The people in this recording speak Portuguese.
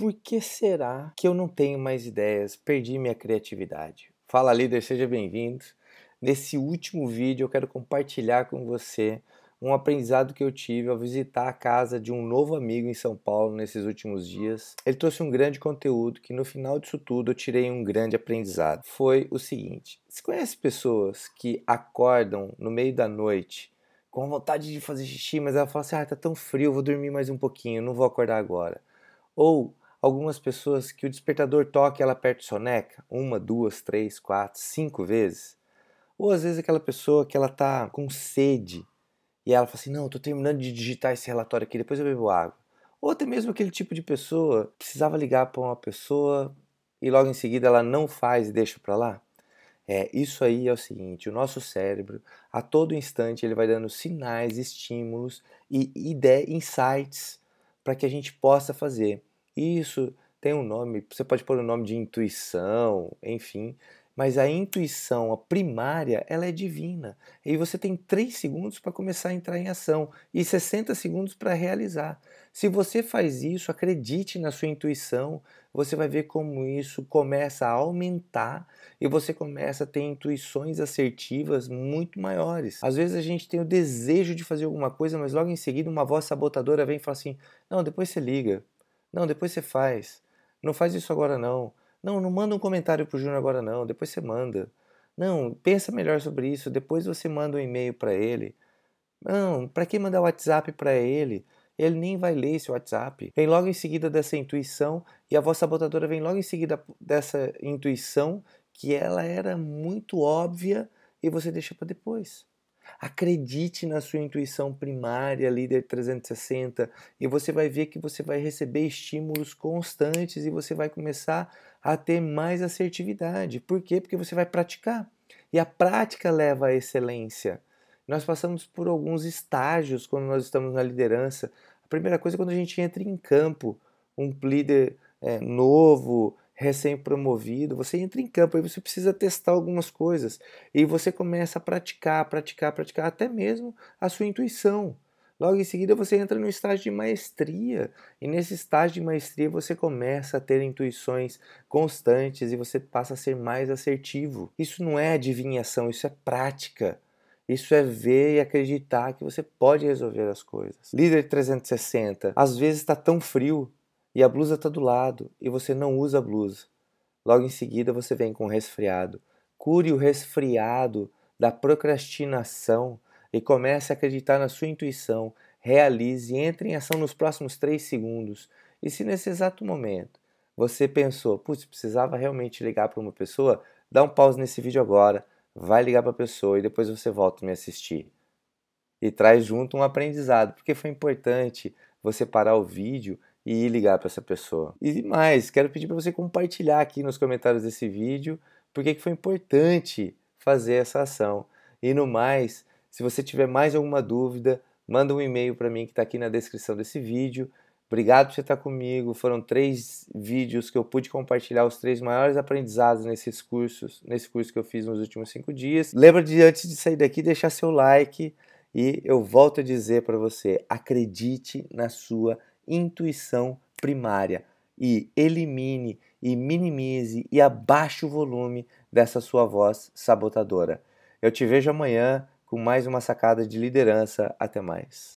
Por que será que eu não tenho mais ideias? Perdi minha criatividade. Fala líder, seja bem-vindo. Nesse último vídeo eu quero compartilhar com você um aprendizado que eu tive ao visitar a casa de um novo amigo em São Paulo nesses últimos dias. Ele trouxe um grande conteúdo que no final disso tudo eu tirei um grande aprendizado. Foi o seguinte: você conhece pessoas que acordam no meio da noite com vontade de fazer xixi, mas ela fala assim: "Ah, tá tão frio, vou dormir mais um pouquinho, não vou acordar agora". Ou algumas pessoas que o despertador toca e ela aperta soneca uma, duas, três, quatro, cinco vezes. Ou às vezes aquela pessoa que ela tá com sede e ela fala assim: Não, tô terminando de digitar esse relatório aqui, depois eu bebo água. Ou até mesmo aquele tipo de pessoa precisava ligar para uma pessoa e logo em seguida ela não faz e deixa para lá. É, isso aí é o seguinte, o nosso cérebro, a todo instante, ele vai dando sinais, estímulos e ideias, insights para que a gente possa fazer. E isso tem um nome, você pode pôr o um nome de intuição, enfim, mas a intuição, a primária, ela é divina. E você tem 3 segundos para começar a entrar em ação e 60 segundos para realizar. Se você faz isso, acredite na sua intuição, você vai ver como isso começa a aumentar e você começa a ter intuições assertivas muito maiores. Às vezes a gente tem o desejo de fazer alguma coisa, mas logo em seguida uma voz sabotadora vem e fala assim: Não, depois você liga, não, depois você faz. Não faz isso agora não. Não, não manda um comentário pro Júnior agora não, depois você manda. Não, pensa melhor sobre isso, depois você manda um e-mail para ele. Não, para que mandar o WhatsApp para ele? Ele nem vai ler esse WhatsApp. Vem logo em seguida dessa intuição e a vossa botadora vem logo em seguida dessa intuição que ela era muito óbvia e você deixa para depois. Acredite na sua intuição primária, líder 360, e você vai ver que você vai receber estímulos constantes e você vai começar a ter mais assertividade. Por quê? Porque você vai praticar. E a prática leva à excelência. Nós passamos por alguns estágios quando nós estamos na liderança. A primeira coisa é quando a gente entra em campo, um líder é, novo, recém-promovido, você entra em campo e você precisa testar algumas coisas e você começa a praticar, praticar, praticar, até mesmo a sua intuição. Logo em seguida você entra no estágio de maestria, e nesse estágio de maestria você começa a ter intuições constantes e você passa a ser mais assertivo. Isso não é adivinhação, isso é prática. Isso é ver e acreditar que você pode resolver as coisas. Líder 360, às vezes está tão frio, e a blusa está do lado e você não usa a blusa. Logo em seguida você vem com resfriado. Cure o resfriado da procrastinação e comece a acreditar na sua intuição. Realize, entre em ação nos próximos três segundos. E se nesse exato momento você pensou, putz, precisava realmente ligar para uma pessoa, dá um pause nesse vídeo agora, vai ligar para a pessoa e depois você volta a me assistir. E traz junto um aprendizado, porque foi importante você parar o vídeo e ligar para essa pessoa. E mais, quero pedir para você compartilhar aqui nos comentários desse vídeo porque que foi importante fazer essa ação. E no mais, se você tiver mais alguma dúvida, manda um e-mail para mim que está aqui na descrição desse vídeo. Obrigado por você estar tá comigo. Foram três vídeos que eu pude compartilhar os três maiores aprendizados nesses cursos, nesse curso que eu fiz nos últimos cinco dias. Lembra de antes de sair daqui deixar seu like e eu volto a dizer para você: acredite na sua intuição primária e elimine e minimize e abaixe o volume dessa sua voz sabotadora. Eu te vejo amanhã com mais uma sacada de liderança. Até mais.